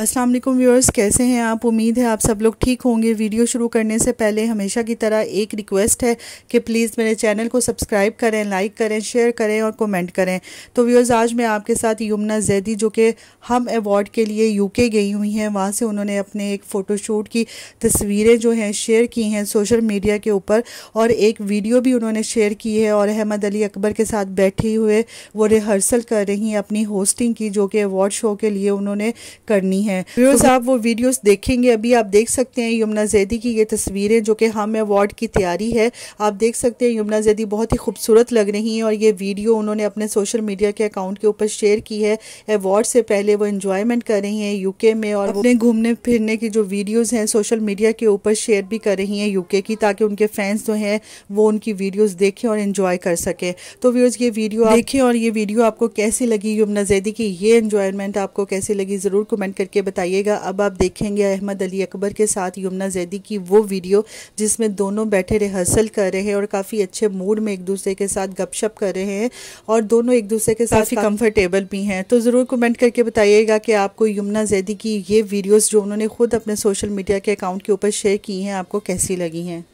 अस्सलाम वालेकुम व्यूअर्स कैसे हैं आप उम्मीद है आप सब लोग ठीक होंगे वीडियो शुरू करने से पहले हमेशा की तरह एक रिक्वेस्ट है कि प्लीज़ मेरे चैनल को सब्सक्राइब करें लाइक करें शेयर करें और कमेंट करें तो व्यूअर्स आज मैं आपके साथ यमुना जैदी जो कि हम अवार्ड के लिए यूके गई हुई हैं वहाँ से उन्होंने अपने एक फ़ोटोशूट की तस्वीरें जो हैं शेयर की हैं सोशल मीडिया के ऊपर और एक वीडियो भी उन्होंने शेयर की है और अहमद अली अकबर के साथ बैठे हुए वो रिहर्सल कर रही हैं अपनी होस्टिंग की जो कि अवार्ड शो के लिए उन्होंने करनी नहीं है व्यूअर्स आप वो वीडियोस देखेंगे अभी आप देख सकते हैं यमुना जैदी की ये तस्वीरें जो कि हम अवार्ड की तैयारी है आप देख सकते हैं यमुना जैदी बहुत ही खूबसूरत लग रही हैं और ये वीडियो उन्होंने अपने सोशल मीडिया के अकाउंट के ऊपर शेयर की है अवार्ड से पहले वो इन्जॉयमेंट कर रही हैं यूके में और अपने घूमने फिरने की जो वीडियोज़ हैं सोशल मीडिया के ऊपर शेयर भी कर रही हैं यूके की ताकि उनके फैंस जो हैं वो उनकी वीडियोज़ देखें और इन्जॉय कर सकें तो व्यूज़ ये वीडियो देखें और ये वीडियो आपको कैसी लगी यमुना जैदी की ये इन्जॉयमेंट आपको कैसी लगी ज़रूर कमेंट करके करके बताइएगा अब आप देखेंगे अहमद अली अकबर के साथ यमुना जैदी की वो वीडियो जिसमें दोनों बैठे रिहर्सल कर रहे हैं और काफ़ी अच्छे मूड में एक दूसरे के साथ गपशप कर रहे हैं और दोनों एक दूसरे के साथ काफ़ी भी हैं तो ज़रूर कमेंट करके बताइएगा कि आपको यमुना जैदी की ये वीडियोज जो उन्होंने खुद अपने सोशल मीडिया के अकाउंट के ऊपर शेयर की हैं आपको कैसी लगी हैं